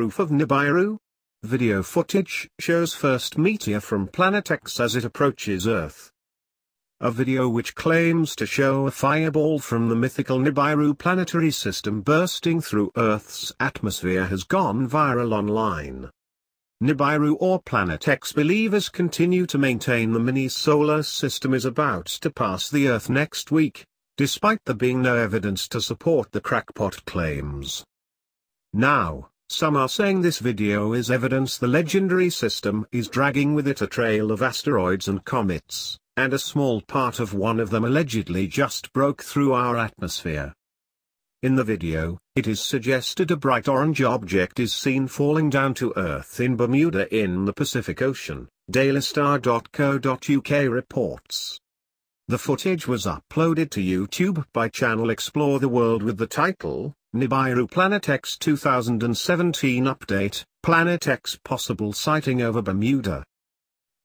proof of Nibiru? Video footage shows first meteor from Planet X as it approaches Earth. A video which claims to show a fireball from the mythical Nibiru planetary system bursting through Earth's atmosphere has gone viral online. Nibiru or Planet X believers continue to maintain the mini-solar system is about to pass the Earth next week, despite there being no evidence to support the crackpot claims. Now, some are saying this video is evidence the legendary system is dragging with it a trail of asteroids and comets, and a small part of one of them allegedly just broke through our atmosphere. In the video, it is suggested a bright orange object is seen falling down to Earth in Bermuda in the Pacific Ocean, dailystar.co.uk reports. The footage was uploaded to YouTube by Channel Explore the World with the title, Nibiru X 2017 update, Planet X possible sighting over Bermuda.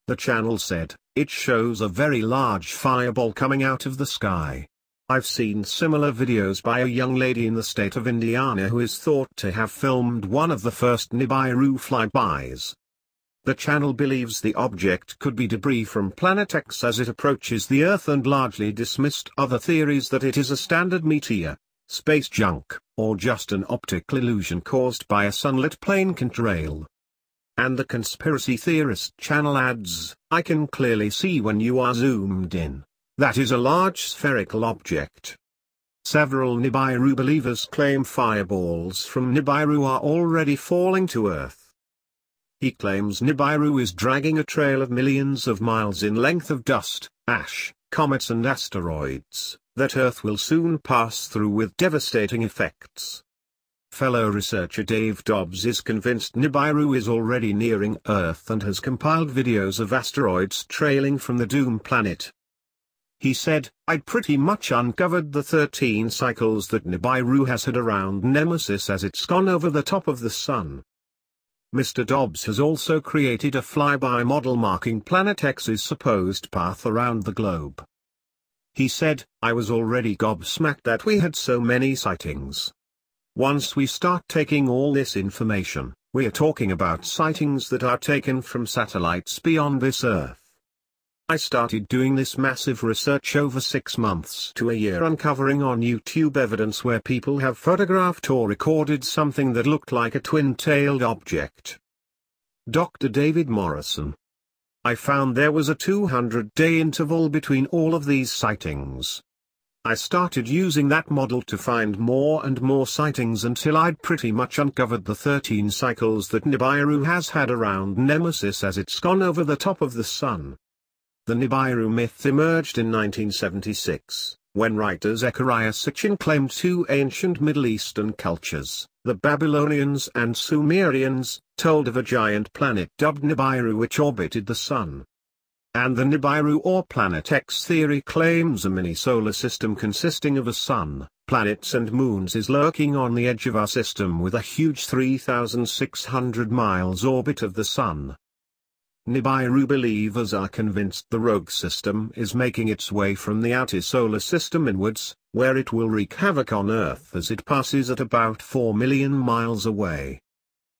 The channel said, it shows a very large fireball coming out of the sky. I've seen similar videos by a young lady in the state of Indiana who is thought to have filmed one of the first Nibiru flybys. The channel believes the object could be debris from Planet X as it approaches the Earth and largely dismissed other theories that it is a standard meteor space junk, or just an optical illusion caused by a sunlit plane contrail. And the conspiracy theorist channel adds, I can clearly see when you are zoomed in. That is a large spherical object. Several Nibiru believers claim fireballs from Nibiru are already falling to Earth. He claims Nibiru is dragging a trail of millions of miles in length of dust, ash, comets and asteroids, that Earth will soon pass through with devastating effects. Fellow researcher Dave Dobbs is convinced Nibiru is already nearing Earth and has compiled videos of asteroids trailing from the doom planet. He said, I'd pretty much uncovered the 13 cycles that Nibiru has had around Nemesis as it's gone over the top of the Sun. Mr. Dobbs has also created a flyby model marking Planet X's supposed path around the globe. He said, I was already gobsmacked that we had so many sightings. Once we start taking all this information, we are talking about sightings that are taken from satellites beyond this Earth. I started doing this massive research over six months to a year uncovering on YouTube evidence where people have photographed or recorded something that looked like a twin-tailed object. Dr. David Morrison I found there was a 200-day interval between all of these sightings. I started using that model to find more and more sightings until I'd pretty much uncovered the 13 cycles that Nibiru has had around Nemesis as it's gone over the top of the sun. The Nibiru myth emerged in 1976, when writer Zechariah Sitchin claimed two ancient Middle Eastern cultures, the Babylonians and Sumerians, told of a giant planet dubbed Nibiru which orbited the Sun. And the Nibiru or Planet X theory claims a mini-solar system consisting of a Sun, planets and moons is lurking on the edge of our system with a huge 3,600 miles orbit of the Sun, Nibiru believers are convinced the rogue system is making its way from the outer solar system inwards, where it will wreak havoc on Earth as it passes at about 4 million miles away.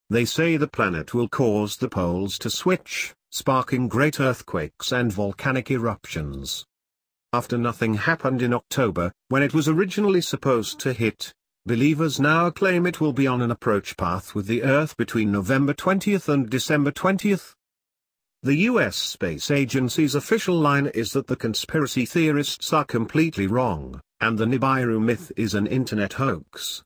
They say the planet will cause the poles to switch, sparking great earthquakes and volcanic eruptions. After nothing happened in October, when it was originally supposed to hit, Believers now claim it will be on an approach path with the Earth between November 20th and December 20th, the US Space Agency's official line is that the conspiracy theorists are completely wrong, and the Nibiru myth is an internet hoax.